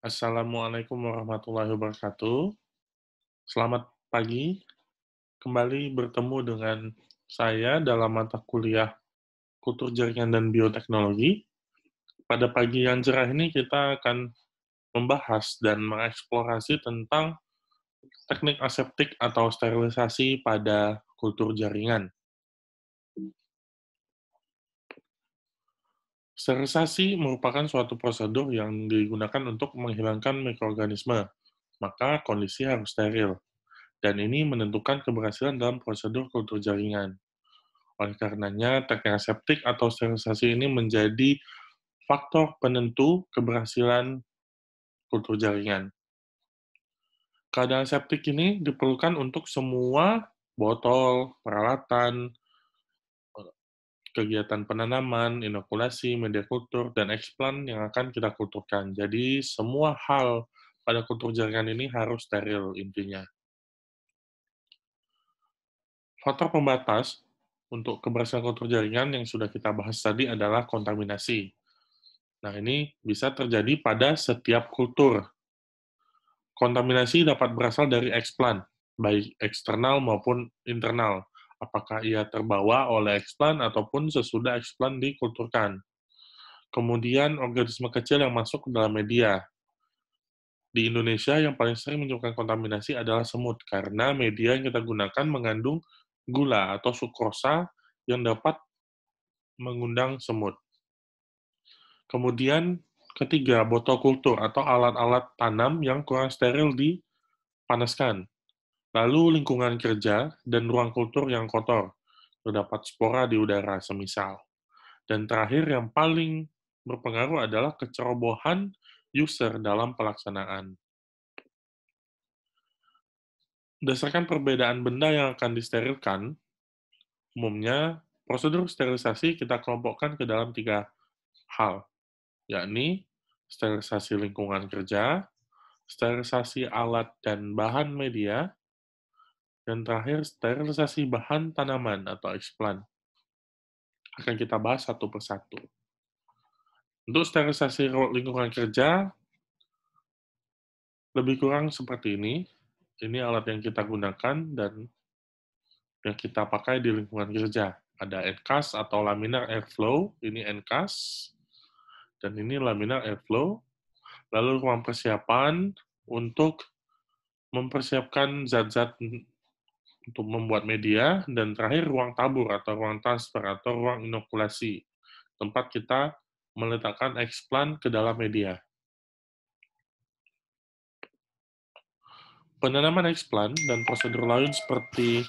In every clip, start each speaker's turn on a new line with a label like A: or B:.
A: Assalamualaikum warahmatullahi wabarakatuh. Selamat pagi. Kembali bertemu dengan saya dalam mata kuliah Kultur Jaringan dan Bioteknologi. Pada pagi yang cerah ini kita akan membahas dan mengeksplorasi tentang teknik aseptik atau sterilisasi pada kultur jaringan. Sterilisasi merupakan suatu prosedur yang digunakan untuk menghilangkan mikroorganisme, maka kondisi harus steril. Dan ini menentukan keberhasilan dalam prosedur kultur jaringan. Oleh karenanya, teknik aseptik atau sterilisasi ini menjadi faktor penentu keberhasilan kultur jaringan. Keadaan septik ini diperlukan untuk semua botol, peralatan, kegiatan penanaman, inokulasi, media kultur, dan eksplan yang akan kita kulturkan. Jadi semua hal pada kultur jaringan ini harus steril intinya. Faktor pembatas untuk keberhasilan kultur jaringan yang sudah kita bahas tadi adalah kontaminasi. Nah, ini bisa terjadi pada setiap kultur. Kontaminasi dapat berasal dari eksplan, baik eksternal maupun internal apakah ia terbawa oleh eksplan ataupun sesudah eksplan dikulturkan. Kemudian organisme kecil yang masuk ke dalam media. Di Indonesia yang paling sering menyebabkan kontaminasi adalah semut karena media yang kita gunakan mengandung gula atau sukrosa yang dapat mengundang semut. Kemudian ketiga, botol kultur atau alat-alat tanam yang kurang steril dipanaskan Lalu lingkungan kerja dan ruang kultur yang kotor, terdapat spora di udara semisal. Dan terakhir yang paling berpengaruh adalah kecerobohan user dalam pelaksanaan. Berdasarkan perbedaan benda yang akan disterilkan, umumnya prosedur sterilisasi kita kelompokkan ke dalam tiga hal, yakni sterilisasi lingkungan kerja, sterilisasi alat dan bahan media, dan terakhir, sterilisasi bahan tanaman atau explant. Akan kita bahas satu persatu. Untuk sterilisasi lingkungan kerja, lebih kurang seperti ini. Ini alat yang kita gunakan dan yang kita pakai di lingkungan kerja. Ada NCAS atau laminar airflow, ini NCAS, dan ini laminar airflow. Lalu ruang persiapan untuk mempersiapkan zat-zat untuk membuat media, dan terakhir ruang tabur atau ruang transfer atau ruang inokulasi, tempat kita meletakkan eksplan ke dalam media. Penanaman eksplan dan prosedur lain seperti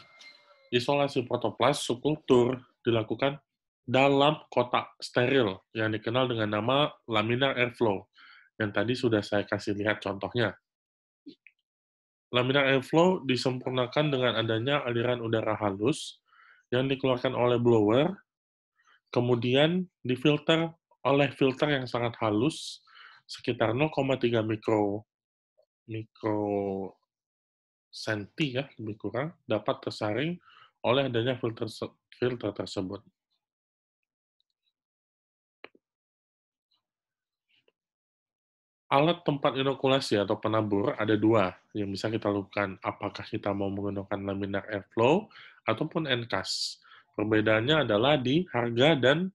A: isolasi protoplas subkultur dilakukan dalam kotak steril yang dikenal dengan nama laminar airflow yang tadi sudah saya kasih lihat contohnya. Laminar airflow disempurnakan dengan adanya aliran udara halus yang dikeluarkan oleh blower, kemudian difilter oleh filter yang sangat halus sekitar 0,3 mikro mikro senti ya lebih kurang dapat tersaring oleh adanya filter filter tersebut. alat tempat inokulasi atau penabur ada dua yang bisa kita lakukan. Apakah kita mau menggunakan laminar airflow ataupun NCAS. Perbedaannya adalah di harga dan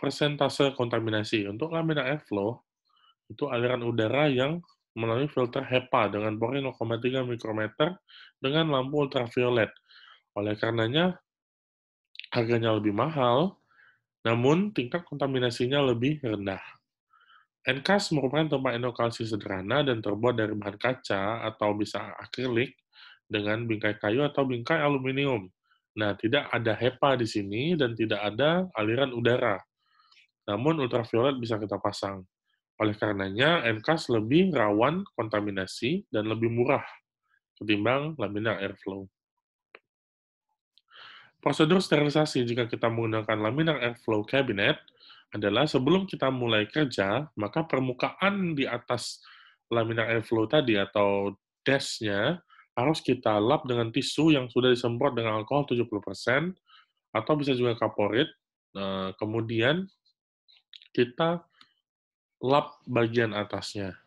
A: persentase kontaminasi. Untuk laminar airflow, itu aliran udara yang melalui filter HEPA dengan bor 0,3 mikrometer dengan lampu ultraviolet. Oleh karenanya, harganya lebih mahal, namun tingkat kontaminasinya lebih rendah. NKAS merupakan tempat inovasi sederhana dan terbuat dari bahan kaca atau bisa akrilik dengan bingkai kayu atau bingkai aluminium. Nah, tidak ada HEPA di sini dan tidak ada aliran udara. Namun ultraviolet bisa kita pasang. Oleh karenanya, NKAS lebih rawan kontaminasi dan lebih murah ketimbang laminar airflow. Prosedur sterilisasi jika kita menggunakan laminar airflow cabinet – adalah sebelum kita mulai kerja, maka permukaan di atas laminar airflow tadi atau dashnya harus kita lap dengan tisu yang sudah disemprot dengan alkohol 70% atau bisa juga kaporit. Eh, kemudian kita lap bagian atasnya.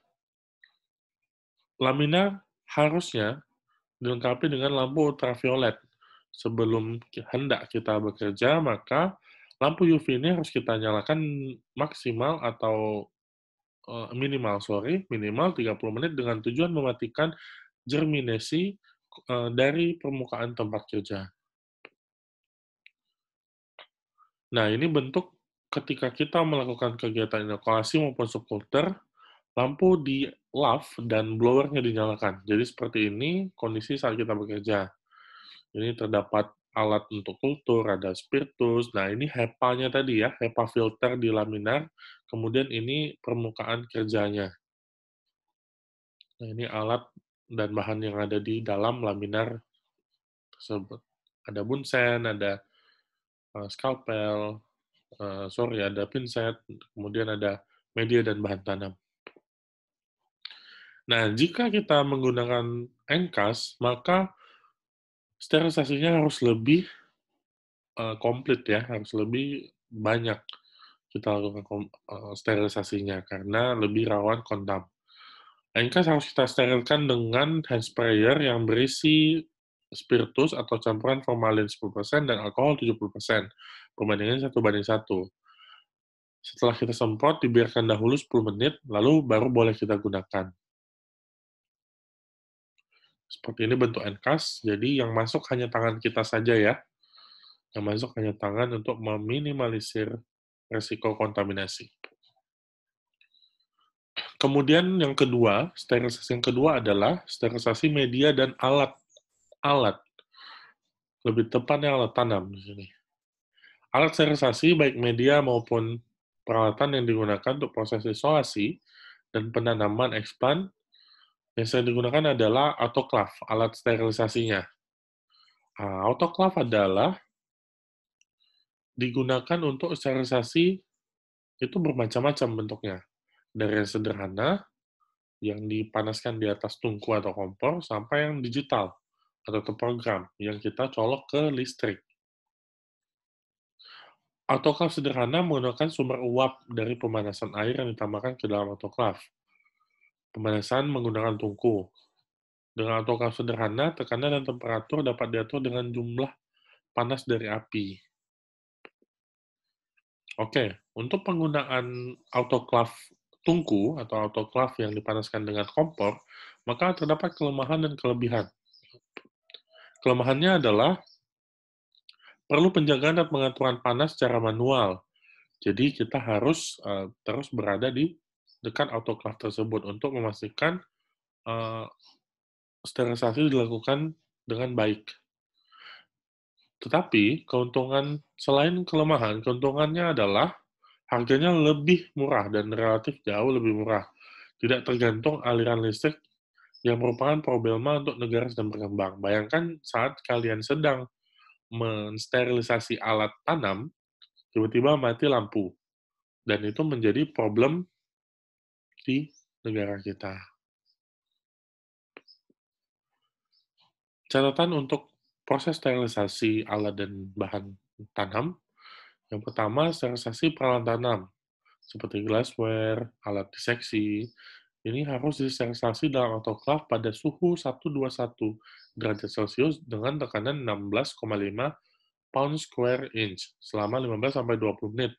A: laminar harusnya dilengkapi dengan lampu ultraviolet. Sebelum hendak kita bekerja, maka lampu UV ini harus kita nyalakan maksimal atau uh, minimal sorry minimal 30 menit dengan tujuan mematikan germinasi uh, dari permukaan tempat kerja. Nah, ini bentuk ketika kita melakukan kegiatan inokulasi maupun subkultur, lampu di laf dan blowernya dinyalakan. Jadi seperti ini kondisi saat kita bekerja. Ini terdapat alat untuk kultur, ada spiritus. Nah, ini HEPA-nya tadi ya, HEPA filter di laminar. Kemudian ini permukaan kerjanya. Nah, ini alat dan bahan yang ada di dalam laminar tersebut. Ada bunsen, ada eh, scalpel, eh, sorry, ada pinset, kemudian ada media dan bahan tanam. Nah, jika kita menggunakan engkas, maka sterilisasinya harus lebih uh, komplit ya, harus lebih banyak kita lakukan uh, sterilisasinya karena lebih rawan kontam. Engkas nah, harus kita sterilkan dengan hand sprayer yang berisi spiritus atau campuran formalin 10% dan alkohol 70%. perbandingan satu banding satu. Setelah kita semprot, dibiarkan dahulu 10 menit, lalu baru boleh kita gunakan. Seperti ini bentuk enkas, jadi yang masuk hanya tangan kita saja ya. Yang masuk hanya tangan untuk meminimalisir resiko kontaminasi. Kemudian yang kedua, sterilisasi yang kedua adalah sterilisasi media dan alat. Alat. Lebih tepatnya alat tanam di sini. Alat sterilisasi baik media maupun peralatan yang digunakan untuk proses isolasi dan penanaman eksplan yang saya digunakan adalah autoclave, alat sterilisasinya. Nah, autoclave adalah digunakan untuk sterilisasi itu bermacam-macam bentuknya. Dari yang sederhana, yang dipanaskan di atas tungku atau kompor, sampai yang digital atau terprogram, yang kita colok ke listrik. Autoclave sederhana menggunakan sumber uap dari pemanasan air yang ditambahkan ke dalam autoclave. Pemanasan menggunakan tungku. Dengan autoclave sederhana, tekanan dan temperatur dapat diatur dengan jumlah panas dari api. Oke, untuk penggunaan autoclave tungku atau autoclave yang dipanaskan dengan kompor, maka terdapat kelemahan dan kelebihan. Kelemahannya adalah perlu penjagaan dan pengaturan panas secara manual. Jadi kita harus uh, terus berada di dekat autoclave tersebut untuk memastikan uh, sterilisasi dilakukan dengan baik. Tetapi keuntungan selain kelemahan, keuntungannya adalah harganya lebih murah dan relatif jauh lebih murah. Tidak tergantung aliran listrik yang merupakan problema untuk negara sedang berkembang. Bayangkan saat kalian sedang mensterilisasi alat tanam, tiba-tiba mati lampu. Dan itu menjadi problem di negara kita. Catatan untuk proses sterilisasi alat dan bahan tanam. Yang pertama, sterilisasi peralatan tanam, seperti glassware, alat diseksi. Ini harus disterilisasi dalam autoklaf pada suhu 121 derajat Celcius dengan tekanan 16,5 pound square inch selama 15-20 menit.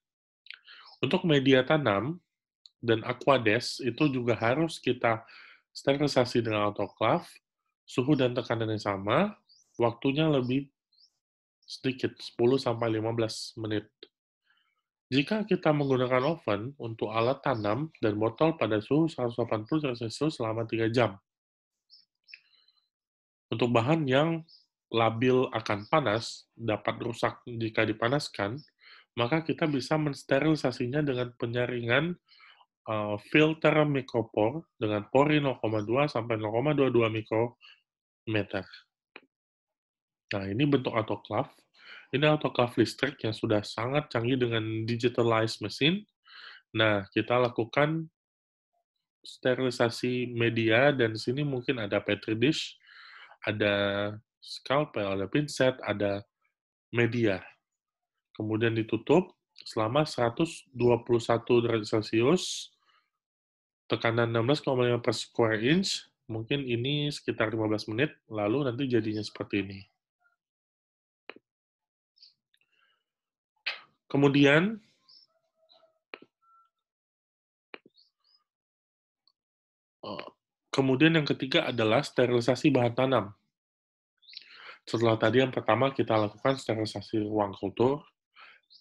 A: Untuk media tanam, dan Aquades itu juga harus kita sterilisasi dengan autoclave, suhu dan tekanan yang sama, waktunya lebih sedikit, 10-15 menit. Jika kita menggunakan oven untuk alat tanam dan botol pada suhu 180 Celcius selama 3 jam. Untuk bahan yang labil akan panas, dapat rusak jika dipanaskan, maka kita bisa mensterilisasinya dengan penyaringan Eh, filter mikropor dengan pori 0,2 sampai 0,22 mikrometer. Nah, ini bentuk autoclave. Ini autoclave listrik yang sudah sangat canggih dengan digitalized mesin. Nah, kita lakukan sterilisasi media dan sini mungkin ada petri dish, ada scalpel, ada pinset, ada media. Kemudian ditutup selama 121 derajat Celcius tekanan 16,5 per square inch, mungkin ini sekitar 15 menit, lalu nanti jadinya seperti ini. Kemudian, eh, kemudian yang ketiga adalah sterilisasi bahan tanam. Setelah tadi yang pertama kita lakukan sterilisasi ruang kultur,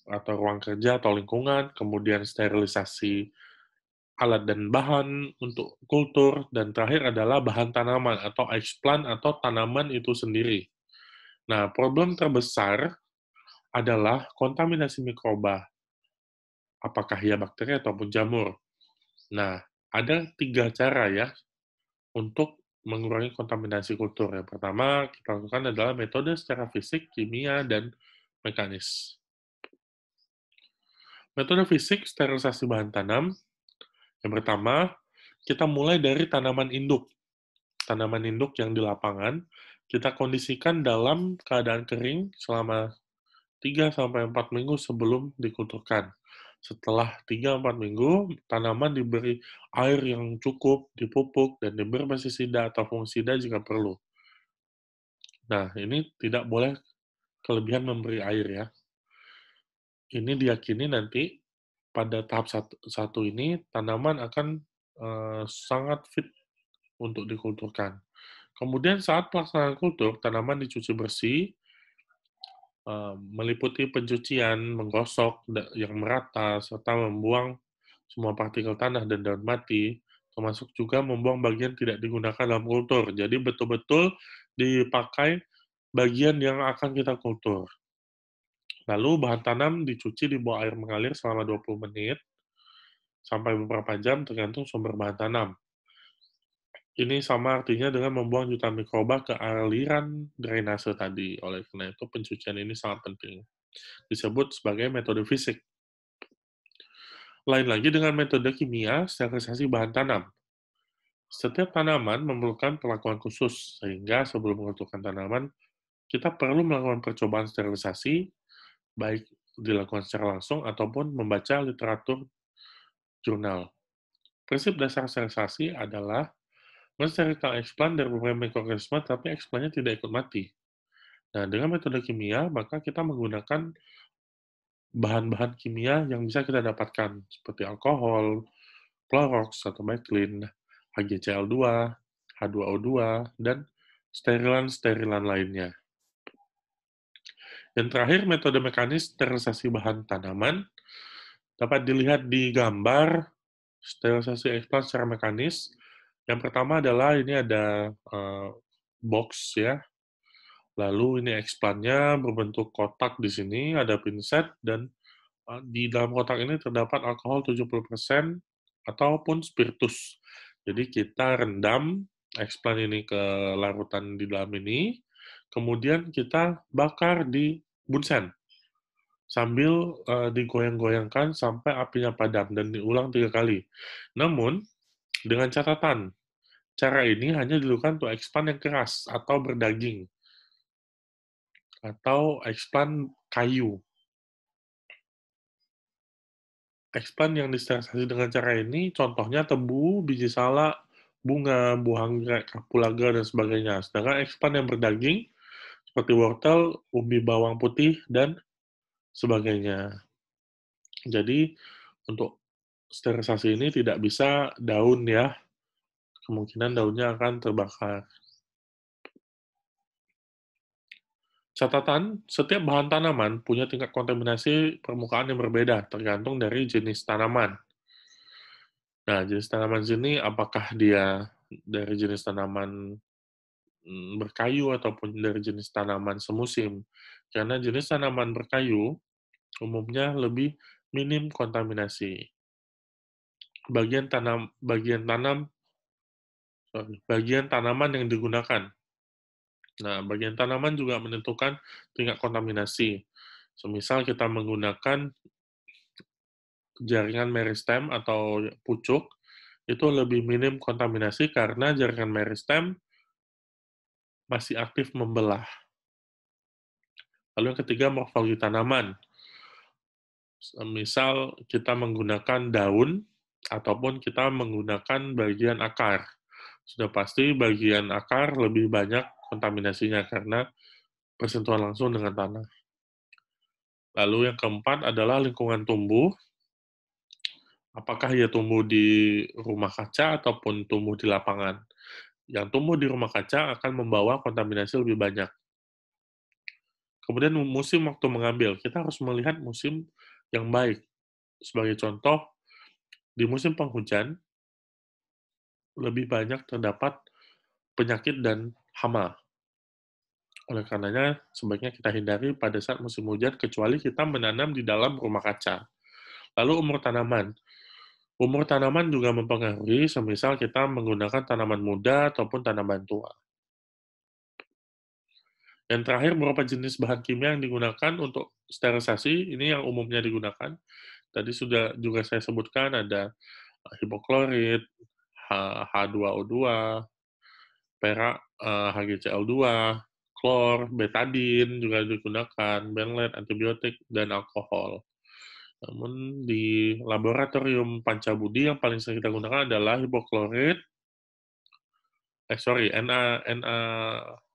A: atau ruang kerja atau lingkungan, kemudian sterilisasi alat dan bahan untuk kultur, dan terakhir adalah bahan tanaman atau explant atau tanaman itu sendiri. Nah, problem terbesar adalah kontaminasi mikroba, apakah ya bakteri ataupun jamur. Nah, ada tiga cara ya untuk mengurangi kontaminasi kultur. Yang pertama kita lakukan adalah metode secara fisik, kimia, dan mekanis. Metode fisik sterilisasi bahan tanam, yang pertama, kita mulai dari tanaman induk. Tanaman induk yang di lapangan, kita kondisikan dalam keadaan kering selama 3-4 minggu sebelum dikuturkan. Setelah 3-4 minggu, tanaman diberi air yang cukup, dipupuk, dan diberi pestisida atau fungisida jika perlu. Nah, ini tidak boleh kelebihan memberi air ya. Ini diyakini nanti pada tahap satu, satu ini tanaman akan uh, sangat fit untuk dikulturkan. Kemudian saat pelaksanaan kultur, tanaman dicuci bersih, uh, meliputi pencucian, menggosok yang merata, serta membuang semua partikel tanah dan daun mati, termasuk juga membuang bagian tidak digunakan dalam kultur. Jadi betul-betul dipakai bagian yang akan kita kultur. Lalu bahan tanam dicuci di bawah air mengalir selama 20 menit sampai beberapa jam tergantung sumber bahan tanam. Ini sama artinya dengan membuang juta mikroba ke aliran drainase tadi. Oleh karena itu pencucian ini sangat penting. Disebut sebagai metode fisik. Lain lagi dengan metode kimia, sterilisasi bahan tanam. Setiap tanaman memerlukan perlakuan khusus, sehingga sebelum menentukan tanaman, kita perlu melakukan percobaan sterilisasi baik dilakukan secara langsung ataupun membaca literatur jurnal. Prinsip dasar sensasi adalah mensterilkan eksplan dari beberapa mikroorganisme tapi eksplannya tidak ikut mati. Nah, dengan metode kimia, maka kita menggunakan bahan-bahan kimia yang bisa kita dapatkan, seperti alkohol, Clorox atau Meclin, HGCl2, H2O2, dan sterilan-sterilan lainnya. Dan terakhir, metode mekanis sterilisasi bahan tanaman dapat dilihat di gambar sterilisasi eksplan secara mekanis. Yang pertama adalah ini ada uh, box ya, lalu ini eksplannya berbentuk kotak di sini, ada pinset, dan eh, di dalam kotak ini terdapat alkohol 70% ataupun spiritus. Jadi kita rendam eksplan ini ke larutan di dalam ini, kemudian kita bakar di bunsen sambil uh, digoyang-goyangkan sampai apinya padam dan diulang tiga kali. Namun dengan catatan, cara ini hanya dilakukan untuk ekspan yang keras atau berdaging atau ekspan kayu. Ekspan yang disterilisasi dengan cara ini, contohnya tebu, biji salak, bunga, buah anggrek, kapulaga, dan sebagainya. Sedangkan ekspan yang berdaging seperti wortel, umbi bawang putih, dan sebagainya. Jadi untuk sterilisasi ini tidak bisa daun ya, kemungkinan daunnya akan terbakar. Catatan, setiap bahan tanaman punya tingkat kontaminasi permukaan yang berbeda, tergantung dari jenis tanaman. Nah, jenis tanaman sini apakah dia dari jenis tanaman Mmm, berkayu ataupun dari jenis tanaman semusim. Karena jenis tanaman berkayu umumnya lebih minim kontaminasi. Bagian tanam bagian tanam sorry, bagian tanaman yang digunakan. Nah, bagian tanaman juga menentukan tingkat kontaminasi. Semisal kita menggunakan jaringan meristem atau pucuk, itu lebih minim kontaminasi karena jaringan meristem masih aktif membelah. Lalu yang ketiga, morfologi tanaman. Misal kita menggunakan daun ataupun kita menggunakan bagian akar. Sudah pasti bagian akar lebih banyak kontaminasinya karena persentuhan langsung dengan tanah. Lalu yang keempat adalah lingkungan tumbuh. Apakah ia tumbuh di rumah kaca ataupun tumbuh di lapangan? yang tumbuh di rumah kaca akan membawa kontaminasi lebih banyak. Kemudian musim waktu mengambil, kita harus melihat musim yang baik. Sebagai contoh, di musim penghujan lebih banyak terdapat penyakit dan hama. Oleh karenanya, sebaiknya kita hindari pada saat musim hujan kecuali kita menanam di dalam rumah kaca. Lalu umur tanaman. Umur tanaman juga mempengaruhi, semisal kita menggunakan tanaman muda ataupun tanaman tua. Yang terakhir, beberapa jenis bahan kimia yang digunakan untuk sterilisasi, ini yang umumnya digunakan. Tadi sudah juga saya sebutkan ada eh, hipoklorit, H2O2, perak eh, HgCl2, klor, betadin juga digunakan, benlet, antibiotik, dan alkohol. Namun di laboratorium Pancabudi yang paling sering kita gunakan adalah hipoklorit, eh sorry, Na Na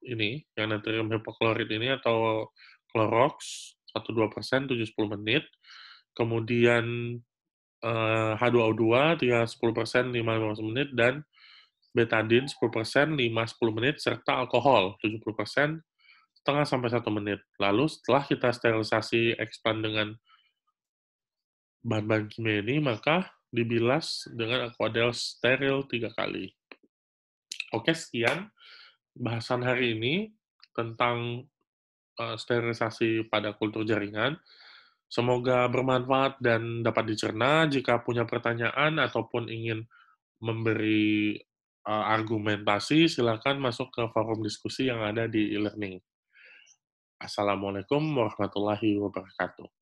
A: ini, yang natrium hipoklorit ini atau Clorox 1-2 persen 7-10 menit. Kemudian eh, H2O2 3-10 persen 5-15 menit dan betadin 10 persen 5-10 menit serta alkohol 70 persen setengah sampai 1 menit. Lalu setelah kita sterilisasi expand dengan bahan-bahan kimia ini, maka dibilas dengan aquadel steril tiga kali. Oke, sekian bahasan hari ini tentang eh, sterilisasi pada kultur jaringan. Semoga bermanfaat dan dapat dicerna. Jika punya pertanyaan ataupun ingin memberi uh, argumentasi, silakan masuk ke forum diskusi yang ada di e-learning. Assalamualaikum warahmatullahi wabarakatuh.